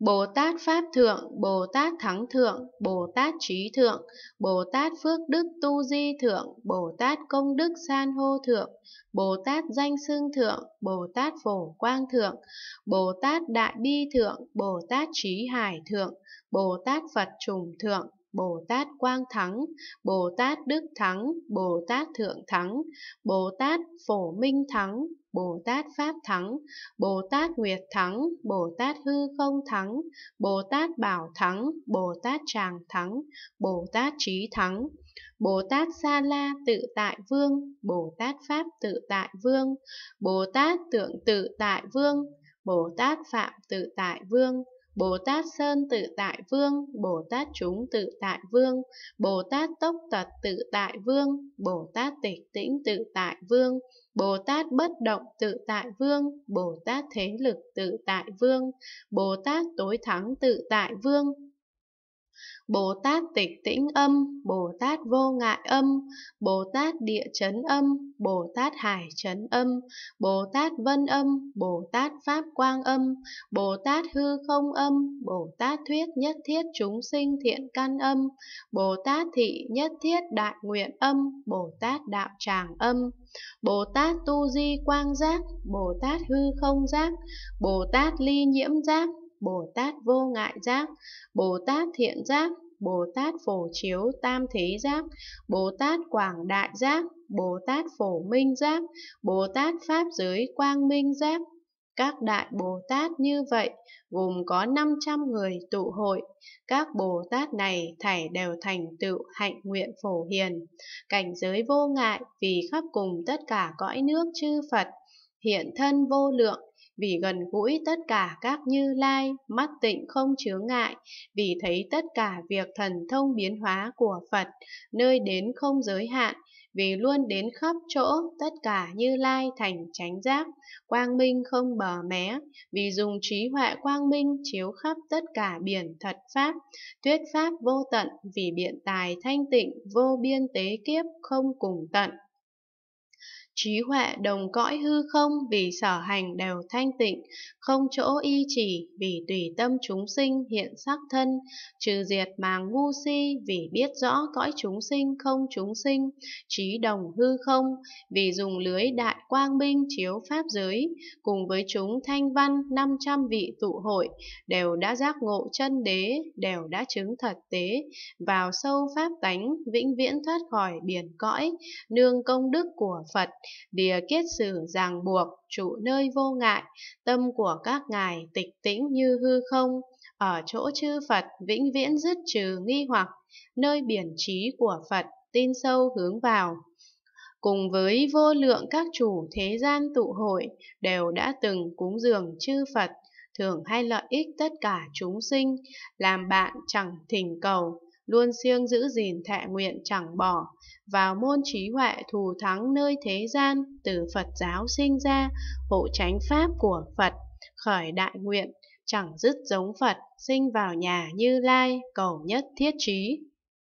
Bồ Tát Pháp Thượng, Bồ Tát Thắng Thượng, Bồ Tát Trí Thượng, Bồ Tát Phước Đức Tu Di Thượng, Bồ Tát Công Đức San Hô Thượng, Bồ Tát Danh Sương Thượng, Bồ Tát Phổ Quang Thượng, Bồ Tát Đại Bi Thượng, Bồ Tát Trí Hải Thượng, Bồ Tát Phật Trùng Thượng, Bồ Tát Quang Thắng, Bồ Tát Đức Thắng, Bồ Tát Thượng Thắng, Bồ Tát Phổ Minh Thắng, Bồ Tát Pháp Thắng, Bồ Tát Nguyệt Thắng, Bồ Tát Hư Không Thắng, Bồ Tát Bảo Thắng, Bồ Tát Tràng Thắng, Bồ Tát Trí Thắng, Bồ Tát Sa La Tự Tại Vương, Bồ Tát Pháp Tự Tại Vương, Bồ Tát Tượng Tự Tại Vương, Bồ Tát Phạm Tự Tại Vương, Bồ Tát Sơn tự tại vương, Bồ Tát chúng tự tại vương, Bồ Tát tốc tật tự tại vương, Bồ Tát tịch tĩnh tự tại vương, Bồ Tát bất động tự tại vương, Bồ Tát thế lực tự tại vương, Bồ Tát tối thắng tự tại vương, Bồ Tát tịch tĩnh âm, Bồ Tát vô ngại âm, Bồ Tát địa chấn âm, Bồ Tát hải chấn âm, Bồ Tát vân âm, Bồ Tát pháp quang âm, Bồ Tát hư không âm, Bồ Tát thuyết nhất thiết chúng sinh thiện căn âm, Bồ Tát thị nhất thiết đại nguyện âm, Bồ Tát đạo tràng âm, Bồ Tát tu di quang giác, Bồ Tát hư không giác, Bồ Tát ly nhiễm giác, Bồ Tát vô ngại giác, Bồ Tát thiện giác, Bồ Tát phổ chiếu tam thế giác, Bồ Tát quảng đại giác, Bồ Tát phổ minh giác, Bồ Tát pháp giới quang minh giác. Các đại Bồ Tát như vậy gồm có 500 người tụ hội. Các Bồ Tát này thảy đều thành tựu hạnh nguyện phổ hiền, cảnh giới vô ngại vì khắp cùng tất cả cõi nước chư Phật, hiện thân vô lượng, vì gần gũi tất cả các như lai, mắt tịnh không chướng ngại, vì thấy tất cả việc thần thông biến hóa của Phật, nơi đến không giới hạn, vì luôn đến khắp chỗ tất cả như lai thành chánh giác, quang minh không bờ mé, vì dùng trí huệ quang minh chiếu khắp tất cả biển thật pháp, thuyết pháp vô tận, vì biện tài thanh tịnh vô biên tế kiếp không cùng tận trí huệ đồng cõi hư không vì sở hành đều thanh tịnh, không chỗ y chỉ vì tùy tâm chúng sinh hiện sắc thân, trừ diệt mà ngu si vì biết rõ cõi chúng sinh không chúng sinh, trí đồng hư không vì dùng lưới đại quang minh chiếu pháp giới, cùng với chúng thanh văn 500 vị tụ hội đều đã giác ngộ chân đế, đều đã chứng thật tế, vào sâu pháp tánh vĩnh viễn thoát khỏi biển cõi, nương công đức của Phật Địa kiết sử ràng buộc, trụ nơi vô ngại, tâm của các ngài tịch tĩnh như hư không, ở chỗ chư Phật vĩnh viễn dứt trừ nghi hoặc, nơi biển trí của Phật tin sâu hướng vào. Cùng với vô lượng các chủ thế gian tụ hội đều đã từng cúng dường chư Phật, thường hay lợi ích tất cả chúng sinh, làm bạn chẳng thỉnh cầu, luôn siêng giữ gìn thệ nguyện chẳng bỏ, vào môn trí huệ thù thắng nơi thế gian, từ Phật giáo sinh ra, hộ tránh pháp của Phật, khởi đại nguyện, chẳng dứt giống Phật, sinh vào nhà như lai, cầu nhất thiết trí.